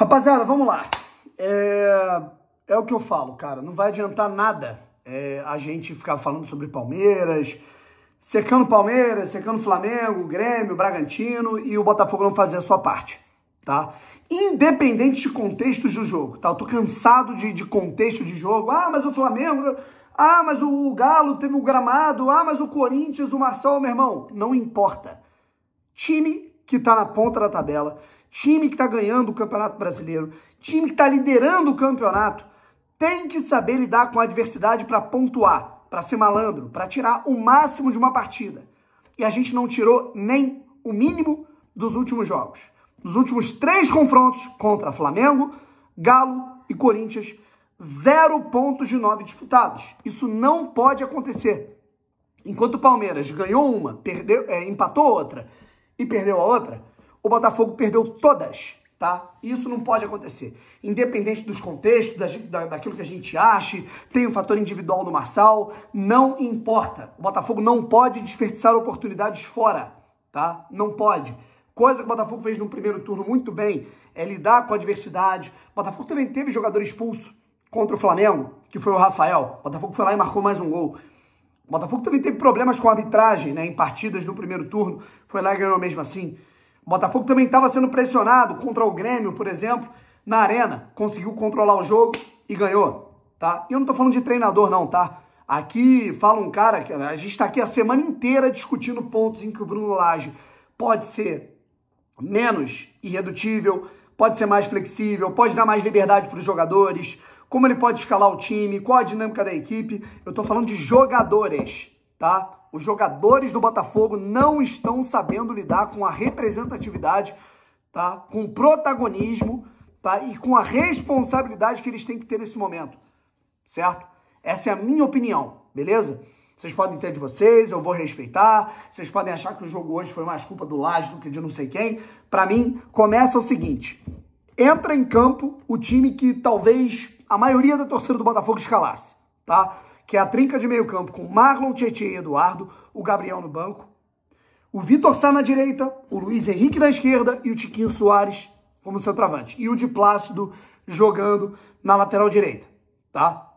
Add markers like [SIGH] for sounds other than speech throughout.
Rapaziada, vamos lá. É, é o que eu falo, cara. Não vai adiantar nada é, a gente ficar falando sobre Palmeiras, secando Palmeiras, secando Flamengo, Grêmio, Bragantino e o Botafogo não fazer a sua parte, tá? Independente de contextos do jogo, tá? Eu tô cansado de, de contexto de jogo. Ah, mas o Flamengo... Ah, mas o Galo teve o um gramado. Ah, mas o Corinthians, o Marçal, meu irmão. Não importa. Time que tá na ponta da tabela time que está ganhando o Campeonato Brasileiro, time que está liderando o campeonato, tem que saber lidar com a adversidade para pontuar, para ser malandro, para tirar o máximo de uma partida. E a gente não tirou nem o mínimo dos últimos jogos. Nos últimos três confrontos contra Flamengo, Galo e Corinthians, zero pontos de nove disputados. Isso não pode acontecer. Enquanto o Palmeiras ganhou uma, perdeu, é, empatou outra e perdeu a outra, o Botafogo perdeu todas, tá? Isso não pode acontecer. Independente dos contextos, da, daquilo que a gente ache, tem o um fator individual do Marçal, não importa. O Botafogo não pode desperdiçar oportunidades fora, tá? Não pode. Coisa que o Botafogo fez no primeiro turno muito bem é lidar com a adversidade. O Botafogo também teve jogador expulso contra o Flamengo, que foi o Rafael. O Botafogo foi lá e marcou mais um gol. O Botafogo também teve problemas com a arbitragem né, em partidas no primeiro turno. Foi lá e ganhou mesmo assim. O Botafogo também estava sendo pressionado contra o Grêmio, por exemplo, na arena. Conseguiu controlar o jogo e ganhou, tá? E eu não estou falando de treinador não, tá? Aqui fala um cara, que a gente está aqui a semana inteira discutindo pontos em que o Bruno Lage pode ser menos irredutível, pode ser mais flexível, pode dar mais liberdade para os jogadores, como ele pode escalar o time, qual a dinâmica da equipe. Eu estou falando de jogadores, tá? Os jogadores do Botafogo não estão sabendo lidar com a representatividade, tá? com o protagonismo tá? e com a responsabilidade que eles têm que ter nesse momento, certo? Essa é a minha opinião, beleza? Vocês podem ter de vocês, eu vou respeitar. Vocês podem achar que o jogo hoje foi mais culpa do Laje do que de não sei quem. Para mim, começa o seguinte: entra em campo o time que talvez a maioria da torcida do Botafogo escalasse, tá? que é a trinca de meio campo com Marlon, Tietchan e Eduardo, o Gabriel no banco, o Vitor Sá na direita, o Luiz Henrique na esquerda e o Tiquinho Soares como centroavante. E o de Plácido jogando na lateral direita, tá?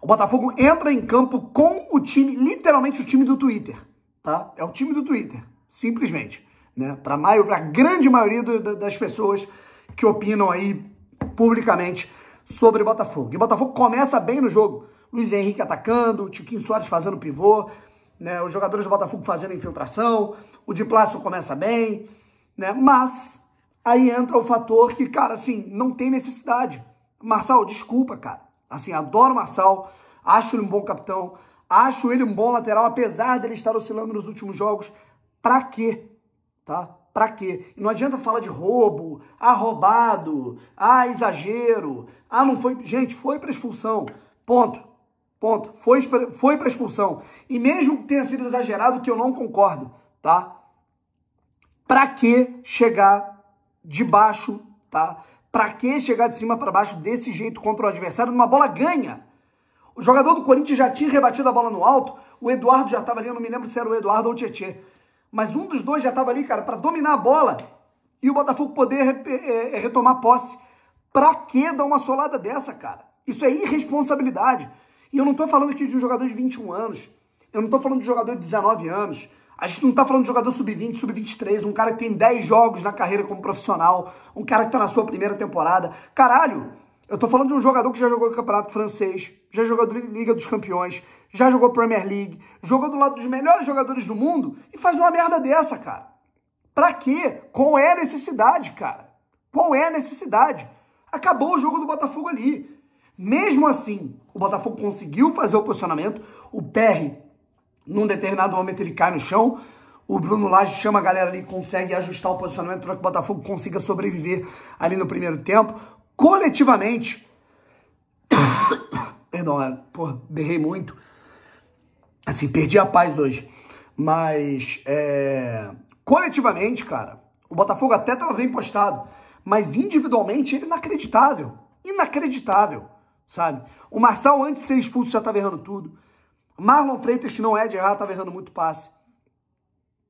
O Botafogo entra em campo com o time, literalmente o time do Twitter, tá? É o time do Twitter, simplesmente, né? Para maio, para grande maioria do, das pessoas que opinam aí publicamente sobre o Botafogo. E o Botafogo começa bem no jogo, Luiz Henrique atacando, o Tiquinho Soares fazendo pivô, né? os jogadores do Botafogo fazendo infiltração, o Di Plácio começa bem, né? Mas aí entra o fator que, cara, assim, não tem necessidade. Marçal, desculpa, cara. Assim, adoro o Marçal, acho ele um bom capitão, acho ele um bom lateral, apesar dele estar oscilando nos últimos jogos. Pra quê? Tá? Pra quê? Não adianta falar de roubo, ah, roubado, ah, exagero, ah, não foi. Gente, foi pra expulsão. Ponto. Ponto. Foi, foi para expulsão. E mesmo que tenha sido exagerado, que eu não concordo, tá? Para que chegar de baixo, tá? Para que chegar de cima para baixo desse jeito contra o adversário numa bola ganha? O jogador do Corinthians já tinha rebatido a bola no alto, o Eduardo já estava ali, eu não me lembro se era o Eduardo ou o Tietê. Mas um dos dois já estava ali, cara, para dominar a bola e o Botafogo poder eh, eh, retomar posse. Para que dar uma solada dessa, cara? Isso é irresponsabilidade. E eu não estou falando aqui de um jogador de 21 anos, eu não estou falando de um jogador de 19 anos, a gente não está falando de jogador sub-20, sub-23, um cara que tem 10 jogos na carreira como profissional, um cara que está na sua primeira temporada. Caralho, eu estou falando de um jogador que já jogou campeonato francês, já jogou Liga dos Campeões, já jogou Premier League, jogou do lado dos melhores jogadores do mundo e faz uma merda dessa, cara. Pra quê? Qual é a necessidade, cara? Qual é a necessidade? Acabou o jogo do Botafogo ali. Mesmo assim, o Botafogo conseguiu fazer o posicionamento, o PR, num determinado momento, ele cai no chão, o Bruno Lage chama a galera ali e consegue ajustar o posicionamento para que o Botafogo consiga sobreviver ali no primeiro tempo. Coletivamente, [COUGHS] perdão, é, porra, berrei muito, assim, perdi a paz hoje, mas é... coletivamente, cara, o Botafogo até estava bem postado, mas individualmente ele é inacreditável, inacreditável sabe? O Marçal, antes de ser expulso, já estava errando tudo. Marlon Freitas, que não é de errar, estava errando muito passe.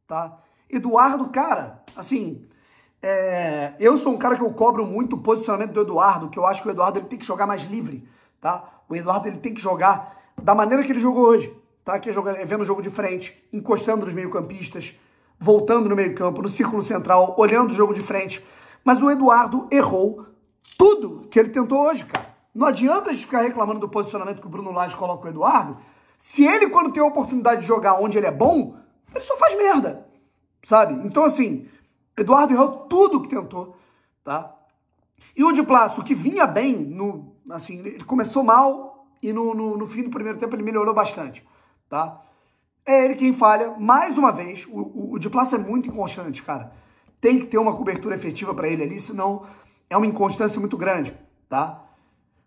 Tá? Eduardo, cara, assim, é... eu sou um cara que eu cobro muito o posicionamento do Eduardo, que eu acho que o Eduardo ele tem que jogar mais livre, tá? O Eduardo ele tem que jogar da maneira que ele jogou hoje, tá? Que é, é vendo o jogo de frente, encostando nos meio-campistas, voltando no meio-campo, no círculo central, olhando o jogo de frente. Mas o Eduardo errou tudo que ele tentou hoje, cara. Não adianta a gente ficar reclamando do posicionamento que o Bruno Lage coloca o Eduardo, se ele, quando tem a oportunidade de jogar onde ele é bom, ele só faz merda, sabe? Então, assim, Eduardo errou tudo que tentou, tá? E o de Plácio, que vinha bem, no, assim, ele começou mal e no, no, no, fim do primeiro tempo ele melhorou bastante, tá? É ele quem falha, mais uma vez, o, o, o de Plácio é muito inconstante, cara. Tem que ter uma cobertura efetiva para ele ali, senão é uma inconstância muito grande, tá?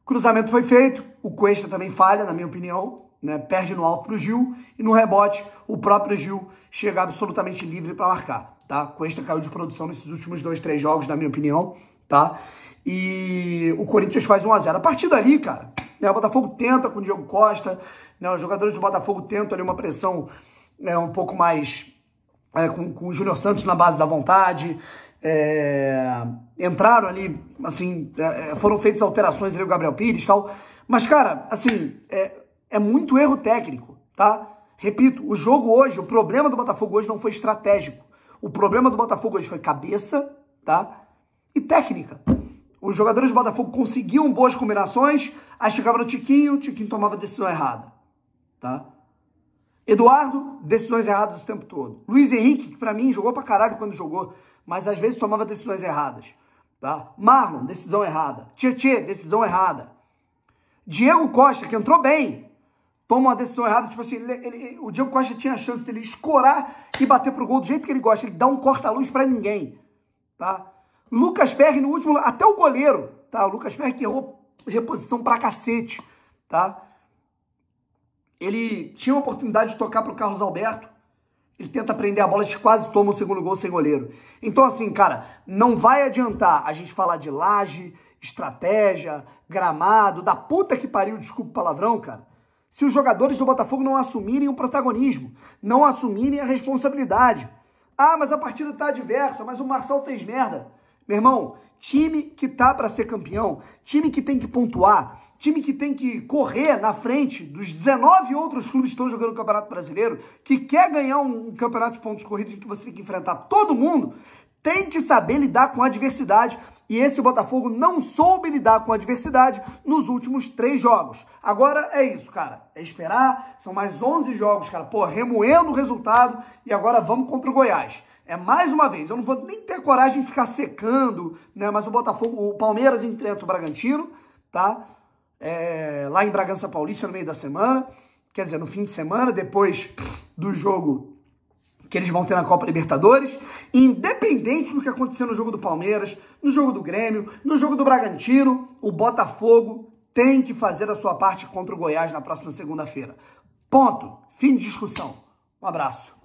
Cruzamento foi feito, o Cuesta também falha, na minha opinião, né? perde no alto para o Gil e no rebote o próprio Gil chega absolutamente livre para marcar. Tá? Cuesta caiu de produção nesses últimos dois, três jogos, na minha opinião. tá? E o Corinthians faz 1x0. A partir dali, cara, né? o Botafogo tenta com o Diego Costa, né? os jogadores do Botafogo tentam ali uma pressão né, um pouco mais é, com, com o Júnior Santos na base da vontade, é, entraram ali, assim, é, é, foram feitas alterações ali, o Gabriel Pires e tal. Mas, cara, assim, é, é muito erro técnico, tá? Repito, o jogo hoje, o problema do Botafogo hoje não foi estratégico. O problema do Botafogo hoje foi cabeça, tá? E técnica. Os jogadores do Botafogo conseguiam boas combinações, aí chegava no Tiquinho, o Tiquinho tomava decisão errada, tá? Eduardo, decisões erradas o tempo todo. Luiz Henrique, que pra mim jogou pra caralho quando jogou, mas às vezes tomava decisões erradas. Tá? Marlon, decisão errada. Tietê, decisão errada. Diego Costa, que entrou bem, toma uma decisão errada. Tipo assim, ele, ele, o Diego Costa tinha a chance dele escorar e bater pro gol do jeito que ele gosta. Ele dá um corta-luz para ninguém. Tá? Lucas Perry, no último, até o goleiro, tá? O Lucas Perry que errou reposição pra cacete, tá? Ele tinha a oportunidade de tocar pro Carlos Alberto, ele tenta prender a bola, a gente quase toma o segundo gol sem goleiro. Então, assim, cara, não vai adiantar a gente falar de laje, estratégia, gramado, da puta que pariu, desculpa o palavrão, cara. Se os jogadores do Botafogo não assumirem o protagonismo, não assumirem a responsabilidade. Ah, mas a partida tá adversa, mas o Marçal fez merda. Meu irmão, time que tá para ser campeão, time que tem que pontuar, time que tem que correr na frente dos 19 outros clubes que estão jogando o Campeonato Brasileiro, que quer ganhar um campeonato de pontos corridos em que você tem que enfrentar todo mundo, tem que saber lidar com a adversidade. E esse Botafogo não soube lidar com a adversidade nos últimos três jogos. Agora é isso, cara. É esperar. São mais 11 jogos, cara. Pô, remoendo o resultado. E agora vamos contra o Goiás. É mais uma vez, eu não vou nem ter coragem de ficar secando, né? Mas o Botafogo, o Palmeiras enfrenta o Bragantino, tá? é, lá em Bragança Paulista no meio da semana, quer dizer, no fim de semana, depois do jogo que eles vão ter na Copa Libertadores, independente do que acontecer no jogo do Palmeiras, no jogo do Grêmio, no jogo do Bragantino, o Botafogo tem que fazer a sua parte contra o Goiás na próxima segunda-feira. Ponto. Fim de discussão. Um abraço.